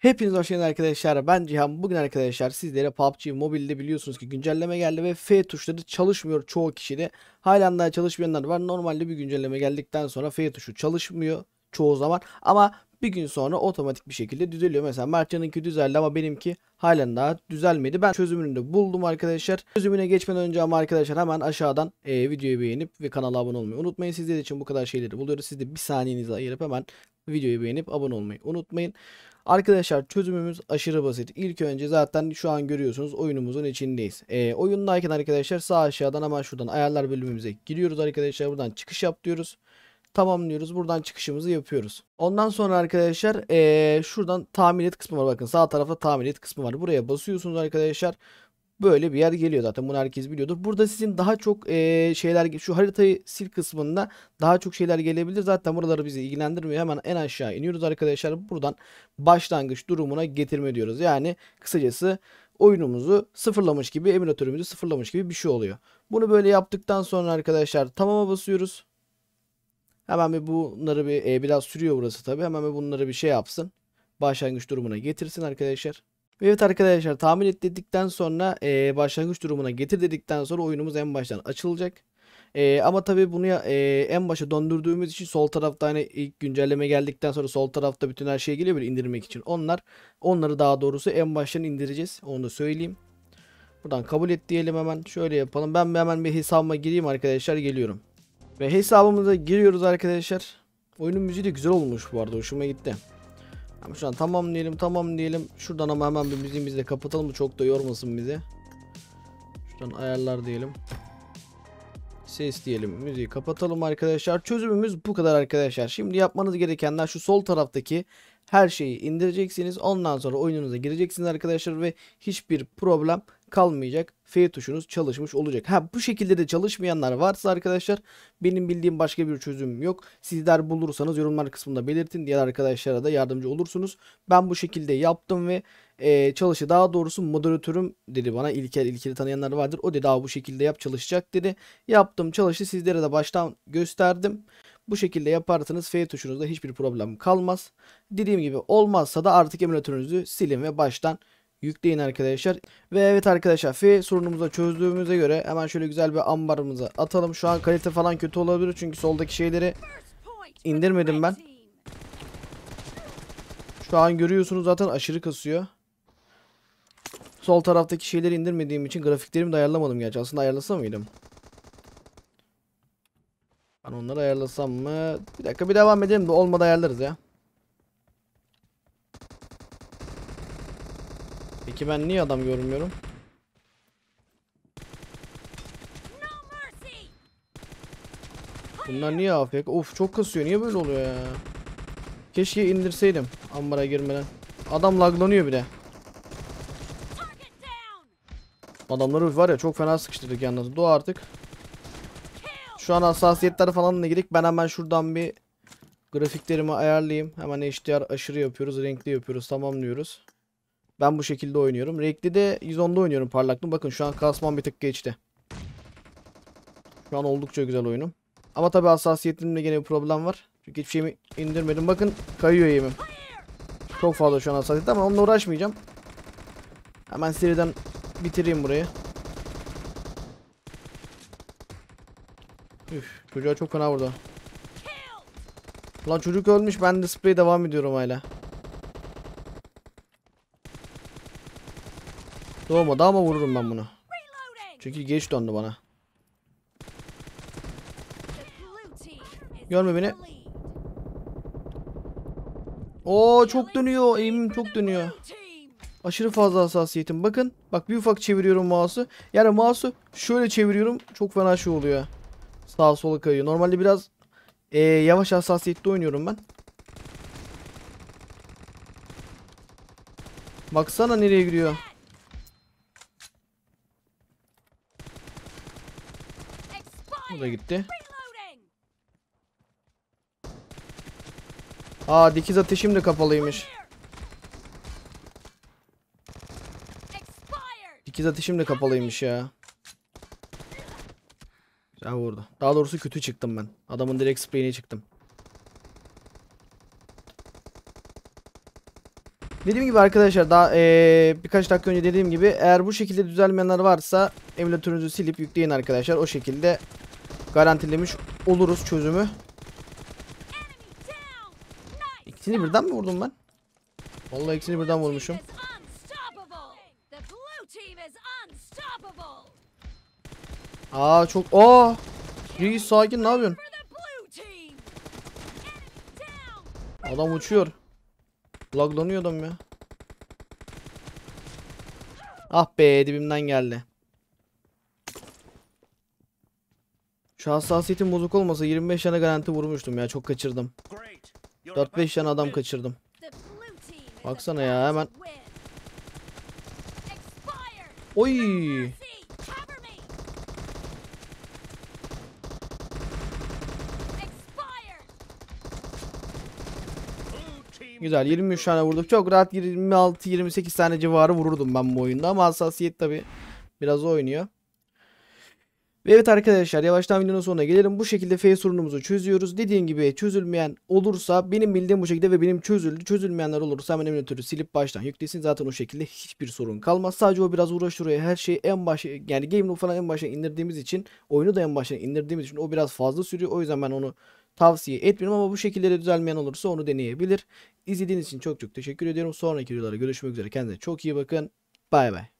Hepiniz hoş geldiniz arkadaşlar. Ben Cihan. Bugün arkadaşlar sizlere PUBG Mobile'de biliyorsunuz ki güncelleme geldi ve F tuşları çalışmıyor çoğu kişide. hala daha çalışmayanlar var. Normalde bir güncelleme geldikten sonra F tuşu çalışmıyor çoğu zaman. Ama bir gün sonra otomatik bir şekilde düzeliyor. Mesela Mertcan'ınki düzeldi ama benimki hala daha düzelmedi. Ben çözümünü de buldum arkadaşlar. Çözümüne geçmeden önce ama arkadaşlar hemen aşağıdan e, videoyu beğenip ve kanala abone olmayı unutmayın. Sizler için bu kadar şeyleri buluyoruz. Siz de bir saniyenizi ayırıp hemen videoyu beğenip abone olmayı unutmayın. Arkadaşlar çözümümüz aşırı basit. İlk önce zaten şu an görüyorsunuz oyunumuzun içindeyiz. E, oyundayken arkadaşlar sağ aşağıdan hemen şuradan ayarlar bölümümüze giriyoruz arkadaşlar. Buradan çıkış yap diyoruz tamamlıyoruz. Buradan çıkışımızı yapıyoruz. Ondan sonra arkadaşlar ee, şuradan tahmin et kısmı var. Bakın sağ tarafta tahmin et kısmı var. Buraya basıyorsunuz arkadaşlar. Böyle bir yer geliyor zaten bunu herkes biliyordur. Burada sizin daha çok e, şeyler şu haritayı sil kısmında daha çok şeyler gelebilir. Zaten buraları bizi ilgilendirmiyor. Hemen en aşağı iniyoruz arkadaşlar. Buradan başlangıç durumuna getirme diyoruz. Yani kısacası oyunumuzu sıfırlamış gibi emülatörümüzü sıfırlamış gibi bir şey oluyor. Bunu böyle yaptıktan sonra arkadaşlar tamama basıyoruz. Hemen bir bunları bir e, biraz sürüyor burası tabi. Hemen bir bunları bir şey yapsın. Başlangıç durumuna getirsin arkadaşlar. Ve evet arkadaşlar tahmin et dedikten sonra e, başlangıç durumuna getir dedikten sonra oyunumuz en baştan açılacak. E, ama tabi bunu ya, e, en başa döndürdüğümüz için sol tarafta hani ilk güncelleme geldikten sonra sol tarafta bütün her şey geliyor böyle indirmek için. Onlar onları daha doğrusu en baştan indireceğiz. Onu da söyleyeyim. Buradan kabul et diyelim hemen. Şöyle yapalım. Ben hemen bir hesabıma gireyim arkadaşlar. Geliyorum. Ve hesabımıza giriyoruz arkadaşlar. Oyunun müziği de güzel olmuş bu arada. Hoşuma gitti. Ama şu an tamam diyelim tamam diyelim. Şuradan ama hemen bir müziğimizi de kapatalım. Çok da yormasın bizi. Şuradan ayarlar diyelim. Ses diyelim. Müziği kapatalım arkadaşlar. Çözümümüz bu kadar arkadaşlar. Şimdi yapmanız gerekenler şu sol taraftaki her şeyi indireceksiniz. Ondan sonra oyununuza gireceksiniz arkadaşlar ve hiçbir problem kalmayacak. F tuşunuz çalışmış olacak. Ha bu şekilde de çalışmayanlar varsa arkadaşlar benim bildiğim başka bir çözüm yok. Sizler bulursanız yorumlar kısmında belirtin. Diğer arkadaşlara da yardımcı olursunuz. Ben bu şekilde yaptım ve e, çalışı daha doğrusu moderatörüm dedi bana İlker ilkeli tanıyanlar vardır. O dedi daha bu şekilde yap çalışacak dedi. Yaptım çalıştı sizlere de baştan gösterdim. Bu şekilde yaparsanız F tuşunuzda hiçbir problem kalmaz. Dediğim gibi olmazsa da artık emülatörünüzü silin ve baştan yükleyin arkadaşlar. Ve evet arkadaşlar F sorunumuzu çözdüğümüze göre hemen şöyle güzel bir ambarımıza atalım. Şu an kalite falan kötü olabilir çünkü soldaki şeyleri indirmedim ben. Şu an görüyorsunuz zaten aşırı kasıyor. Sol taraftaki şeyleri indirmediğim için grafiklerimi de ayarlamadım gerçi. Aslında ayarlasa mıydım? Ben onları ayarlasam mı? Bir dakika bir devam edelim de olmadı ayarlarız ya. Peki ben niye adam görmüyorum? Bunlar niye afiyet? Of çok kasıyor. Niye böyle oluyor ya? Keşke indirseydim ambara girmeden. Adam laglanıyor bir de. Adamları var ya çok fena sıkıştırdık yalnız. Doğa artık. Şu an hassasiyetler falan falanla girdik. Ben hemen şuradan bir grafiklerimi ayarlayayım. Hemen HDR aşırı yapıyoruz. Renkli yapıyoruz. Tamamlıyoruz. Ben bu şekilde oynuyorum. Renkli de 110'da oynuyorum parlaklığı. Bakın şu an kasman bir tık geçti. Şu an oldukça güzel oyunum. Ama tabi hassasiyetimle yine bir problem var. Çünkü hiçbir şeyimi indirmedim. Bakın kayıyor yemim. Çok fazla şu an hassasiyet ama onunla uğraşmayacağım. Hemen seriden bitireyim burayı. Üf, çocuğa çok fena burada. Lan çocuk ölmüş ben de sprey devam ediyorum hala. Doğmadı ama vururum ben bunu. Çünkü geç döndü bana. Görme beni. Oo çok dönüyor. Eğimim çok dönüyor. Aşırı fazla hassasiyetim. Bakın. Bak bir ufak çeviriyorum mouse'u. Yani mouse'u şöyle çeviriyorum. Çok fena şey oluyor. Sağa sola kayıyor. Normalde biraz e, yavaş hassasiyette oynuyorum ben. Baksana nereye gidiyor. Bu da gitti. Aa dikiz ateşim de kapalıymış. Dikiz ateşim de kapalıymış ya aşağı vurdu. Daha doğrusu kötü çıktım ben. Adamın direkt spreyine çıktım. Dediğim gibi arkadaşlar daha ee, birkaç dakika önce dediğim gibi eğer bu şekilde düzelmeyenler varsa emülatörünüzü silip yükleyin arkadaşlar. O şekilde garantilemiş oluruz çözümü. İkisini birden mi vurdum ben? Vallahi ikisini birden vurmuşum. Aa çok. o, Reis sakin ne yapıyorsun? Adam uçuyor. Laglanıyor adam ya. Ah be dibimden geldi. Şu hassasiyetim bozuk olmasa 25 tane garanti vurmuştum ya çok kaçırdım. 4-5 tane adam kaçırdım. Baksana ya hemen. Oy! Güzel 23 tane vurduk. Çok rahat 26-28 tane civarı vururdum ben bu oyunda ama hassasiyet tabi biraz oynuyor. Ve evet arkadaşlar yavaştan videonun sonuna gelelim. Bu şekilde F sorunumuzu çözüyoruz. Dediğim gibi çözülmeyen olursa benim bildiğim bu şekilde ve benim çözüldü. Çözülmeyenler olursa hemen emülatörü silip baştan yüklesin. Zaten o şekilde hiçbir sorun kalmaz. Sadece o biraz uğraştırıyor. Her şeyi en başa yani game falan en başa indirdiğimiz için oyunu da en başa indirdiğimiz için o biraz fazla sürüyor. O yüzden ben onu tavsiye etmiyorum ama bu şekilde de düzelmeyen olursa onu deneyebilir. İzlediğiniz için çok çok teşekkür ediyorum. Sonraki videolarda görüşmek üzere. Kendinize çok iyi bakın. Bay bay.